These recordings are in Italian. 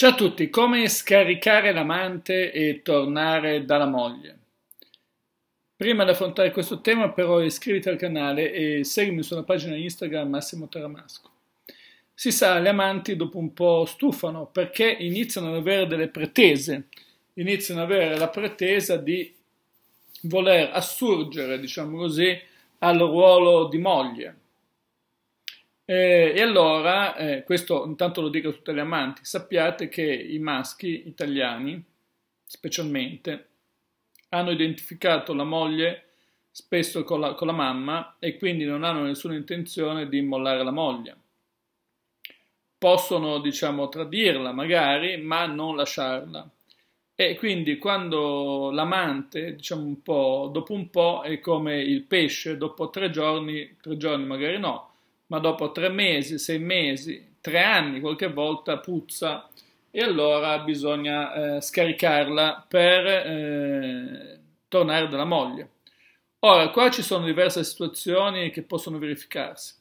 Ciao a tutti, come scaricare l'amante e tornare dalla moglie? Prima di affrontare questo tema però iscriviti al canale e seguimi sulla pagina Instagram Massimo Taramasco. Si sa, le amanti dopo un po' stufano perché iniziano ad avere delle pretese, iniziano ad avere la pretesa di voler assurgere, diciamo così, al ruolo di moglie. Eh, e allora, eh, questo intanto lo dico a tutte le amanti, sappiate che i maschi italiani, specialmente, hanno identificato la moglie spesso con la, con la mamma e quindi non hanno nessuna intenzione di immollare la moglie. Possono, diciamo, tradirla magari, ma non lasciarla. E quindi quando l'amante, diciamo un po', dopo un po' è come il pesce, dopo tre giorni, tre giorni magari no, ma dopo tre mesi, sei mesi, tre anni qualche volta puzza e allora bisogna eh, scaricarla per eh, tornare dalla moglie. Ora, qua ci sono diverse situazioni che possono verificarsi.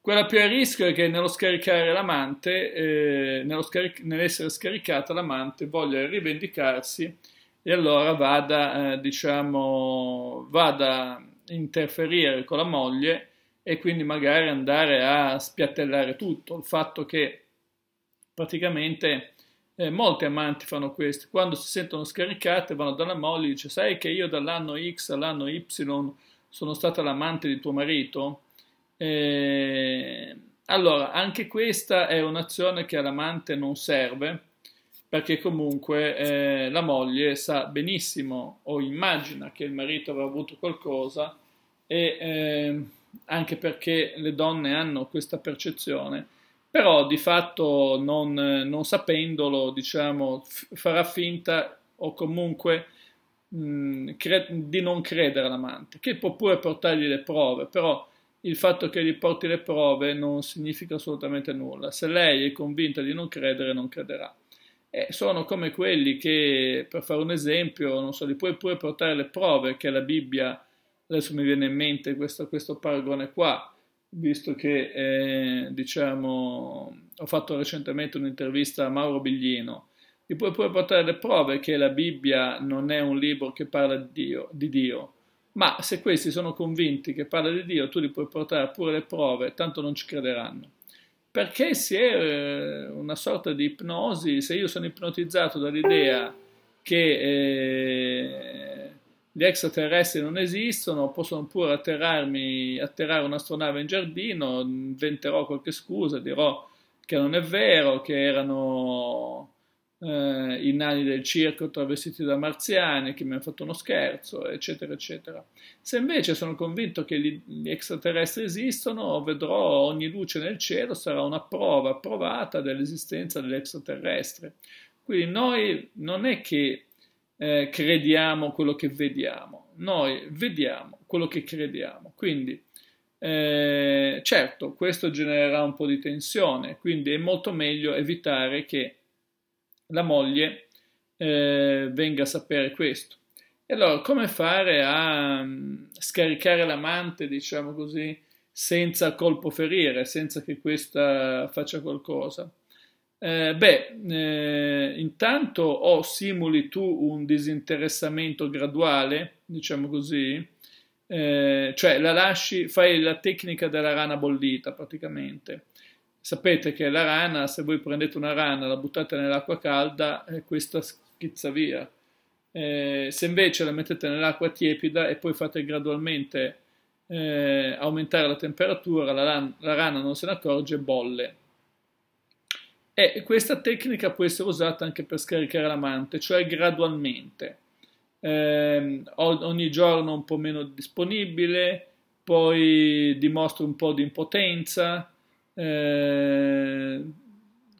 Quella più a rischio è che nello scaricare l'amante, eh, nello scaric- nell'essere scaricata l'amante voglia rivendicarsi e allora vada, eh, diciamo, vada a interferire con la moglie e quindi magari andare a spiattellare tutto. Il fatto che praticamente eh, molti amanti fanno questo, quando si sentono scaricate vanno dalla moglie e dice sai che io dall'anno X all'anno Y sono stata l'amante di tuo marito? Eh, allora, anche questa è un'azione che all'amante non serve perché comunque eh, la moglie sa benissimo o immagina che il marito avrà avuto qualcosa e eh, anche perché le donne hanno questa percezione, però di fatto non, non sapendolo, diciamo, farà finta o comunque mh, mm, cre- di non credere all'amante, che può pure portargli le prove, però il fatto che gli porti le prove non significa assolutamente nulla. Se lei è convinta di non credere, non crederà. Eh, sono come quelli che, per fare un esempio, non so, li puoi pure portare le prove che la Bibbia Adesso mi viene in mente questo, questo paragone qua, visto che eh, diciamo, ho fatto recentemente un'intervista a Mauro Biglino. E puoi pure portare le prove che la Bibbia non è un libro che parla di Dio, di Dio. ma se questi sono convinti che parla di Dio, tu li puoi portare pure le prove, tanto non ci crederanno perché se è eh, una sorta di ipnosi, se io sono ipnotizzato dall'idea che eh, gli extraterrestri non esistono, possono pure atterrarmi, atterrare un'astronave in giardino, inventerò qualche scusa, dirò che non è vero, che erano eh, i nani del circo travestiti da marziani, che mi hanno fatto uno scherzo, eccetera, eccetera. Se invece sono convinto che gli, gli extraterrestri esistono, vedrò ogni luce nel cielo, sarà una prova provata dell'esistenza degli extraterrestri. Quindi noi non è che eh, crediamo quello che vediamo, noi vediamo quello che crediamo. Quindi, eh, certo, questo genererà un po' di tensione, quindi è molto meglio evitare che la moglie eh, venga a sapere questo. E allora, come fare a um, scaricare l'amante, diciamo così, senza colpo ferire, senza che questa faccia qualcosa? Eh, beh, eh, intanto o simuli tu un disinteressamento graduale, diciamo così, eh, cioè la lasci, fai la tecnica della rana bollita praticamente. Sapete che la rana, se voi prendete una rana, e la buttate nell'acqua calda, eh, questa schizza via. Eh, se invece la mettete nell'acqua tiepida e poi fate gradualmente eh, aumentare la temperatura, la, la rana non se ne accorge e bolle e eh, questa tecnica può essere usata anche per scaricare l'amante, cioè gradualmente. Eh, ogni giorno un po' meno disponibile, poi dimostro un po' di impotenza, eh,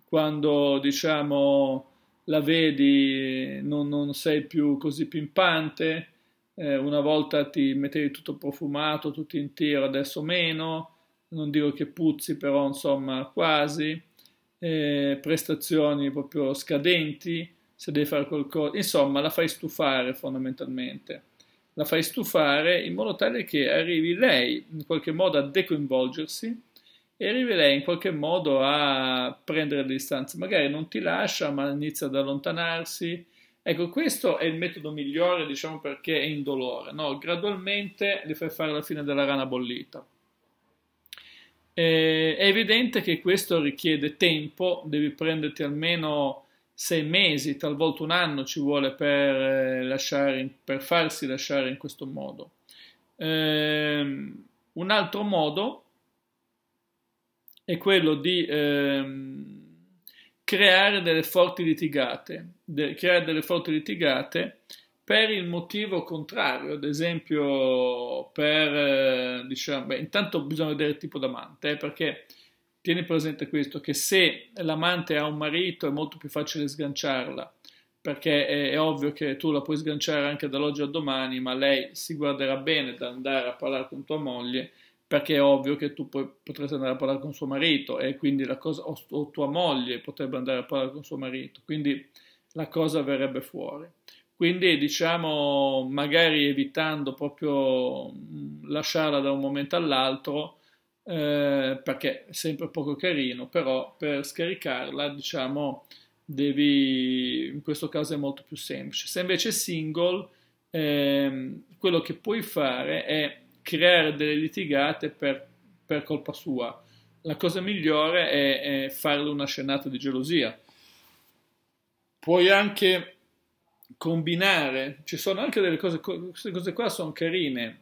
quando diciamo la vedi non, non sei più così pimpante, eh, una volta ti mettevi tutto profumato, tutto intero, adesso meno, non dico che puzzi, però insomma quasi eh, prestazioni proprio scadenti, se devi fare qualcosa, insomma la fai stufare fondamentalmente, la fai stufare in modo tale che arrivi lei in qualche modo a decoinvolgersi e arrivi lei in qualche modo a prendere le distanze, magari non ti lascia ma inizia ad allontanarsi, Ecco, questo è il metodo migliore, diciamo, perché è indolore, no? Gradualmente li fai fare la fine della rana bollita. Eh, è evidente che questo richiede tempo, devi prenderti almeno sei mesi, talvolta un anno ci vuole per, eh, lasciare, per farsi lasciare in questo modo. Eh, un altro modo è quello di ehm, creare delle forti litigate, de- creare delle forti litigate per il motivo contrario, ad esempio per, eh, diciamo, beh, intanto bisogna vedere il tipo d'amante, eh, perché tieni presente questo, che se l'amante ha un marito è molto più facile sganciarla, perché è, è, ovvio che tu la puoi sganciare anche dall'oggi al domani, ma lei si guarderà bene da andare a parlare con tua moglie, perché è ovvio che tu potresti andare a parlare con suo marito e quindi la cosa, o, o tua moglie potrebbe andare a parlare con suo marito, quindi la cosa verrebbe fuori. Quindi diciamo magari evitando proprio lasciarla da un momento all'altro eh, perché è sempre poco carino, però per scaricarla diciamo devi, in questo caso è molto più semplice. Se invece è single eh, quello che puoi fare è creare delle litigate per, per colpa sua. La cosa migliore è, è farle una scenata di gelosia. Puoi anche combinare, ci sono anche delle cose, queste cose qua sono carine.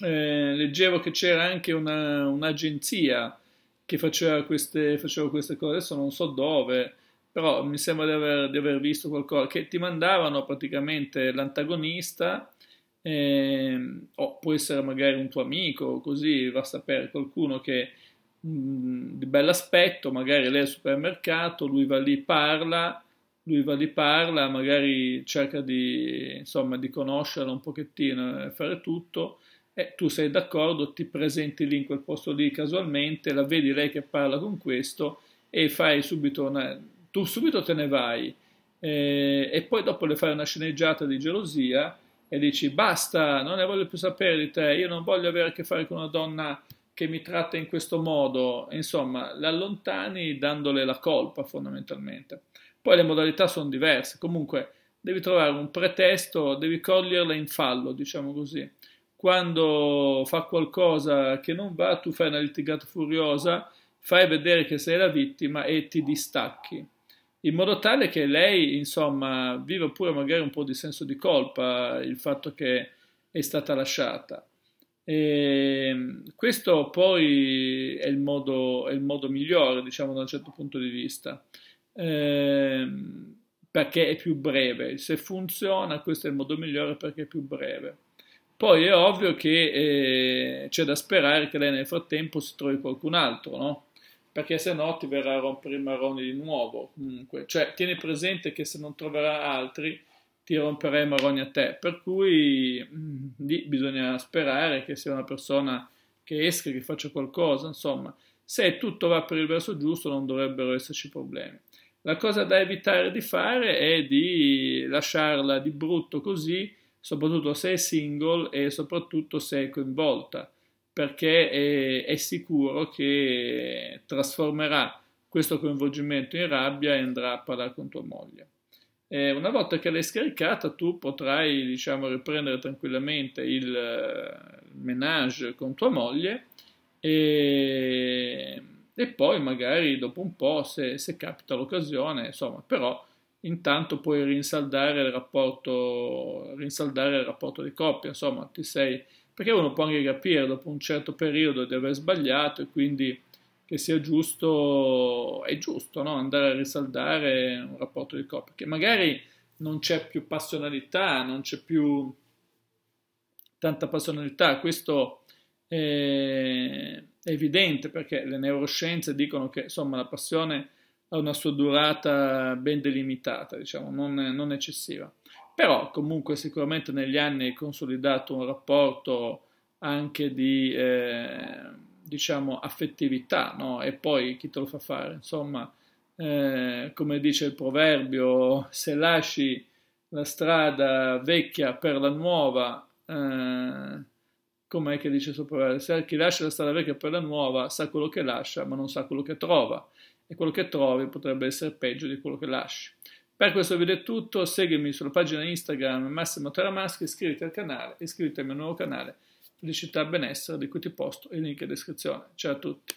Eh, leggevo che c'era anche una, un'agenzia che faceva queste, faceva queste, cose, adesso non so dove, però mi sembra di aver, di aver visto qualcosa, che ti mandavano praticamente l'antagonista, eh, o può essere magari un tuo amico, così va a sapere qualcuno che mh, mm, di bell'aspetto, magari lei è al supermercato, lui va lì, parla, lui va di parla, magari cerca di, insomma, di conoscerla un pochettino e fare tutto, e tu sei d'accordo, ti presenti lì in quel posto lì casualmente, la vedi lei che parla con questo e fai subito una... tu subito te ne vai eh, e poi dopo le fai una sceneggiata di gelosia e dici basta, non ne voglio più sapere di te, io non voglio avere a che fare con una donna che mi tratta in questo modo, insomma, l'allontani dandole la colpa fondamentalmente. Poi le modalità sono diverse, comunque devi trovare un pretesto, devi coglierla in fallo, diciamo così. Quando fa qualcosa che non va, tu fai una litigata furiosa, fai vedere che sei la vittima e ti distacchi, in modo tale che lei, insomma, viva pure magari un po' di senso di colpa, il fatto che è stata lasciata. E ehm, questo poi è il, modo, è il modo migliore, diciamo, da un certo punto di vista. Ehm, perché è più breve. Se funziona, questo è il modo migliore perché è più breve. Poi è ovvio che eh, c'è da sperare che lei nel frattempo si trovi qualcun altro, no? Perché se no ti verrà a rompere i marroni di nuovo. Comunque, cioè, tieni presente che se non troverà altri ti romperà i marroni a te. Per cui mm, lì bisogna sperare che sia una persona che esca, che faccia qualcosa, insomma. Se tutto va per il verso giusto non dovrebbero esserci problemi. La cosa da evitare di fare è di lasciarla di brutto così, soprattutto se è single e soprattutto se è coinvolta, perché è, è sicuro che trasformerà questo coinvolgimento in rabbia e andrà a parlare con tua moglie. E una volta che l'hai scaricata, tu potrai diciamo, riprendere tranquillamente il eh, menage con tua moglie e e poi magari dopo un po', se, se capita l'occasione, insomma, però intanto puoi rinsaldare il rapporto, rinsaldare il rapporto di coppia, insomma, ti sei... Perché uno può anche capire dopo un certo periodo di aver sbagliato e quindi che sia giusto, è giusto no? andare a risaldare un rapporto di coppia, che magari non c'è più passionalità, non c'è più tanta passionalità, questo eh, è evidente perché le neuroscienze dicono che insomma, la passione ha una sua durata ben delimitata, diciamo, non, non eccessiva. Però comunque sicuramente negli anni è consolidato un rapporto anche di eh, diciamo, affettività, no? E poi chi te lo fa fare? Insomma, eh, come dice il proverbio, se lasci la strada vecchia per la nuova, eh, com'è che dice sopra se chi lascia la strada vecchia per la nuova sa quello che lascia ma non sa quello che trova e quello che trovi potrebbe essere peggio di quello che lasci. Per questo video è tutto, seguimi sulla pagina Instagram Massimo Teramaschi iscriviti al canale e iscriviti al mio nuovo canale Felicità Benessere di cui ti posto il link in descrizione. Ciao a tutti!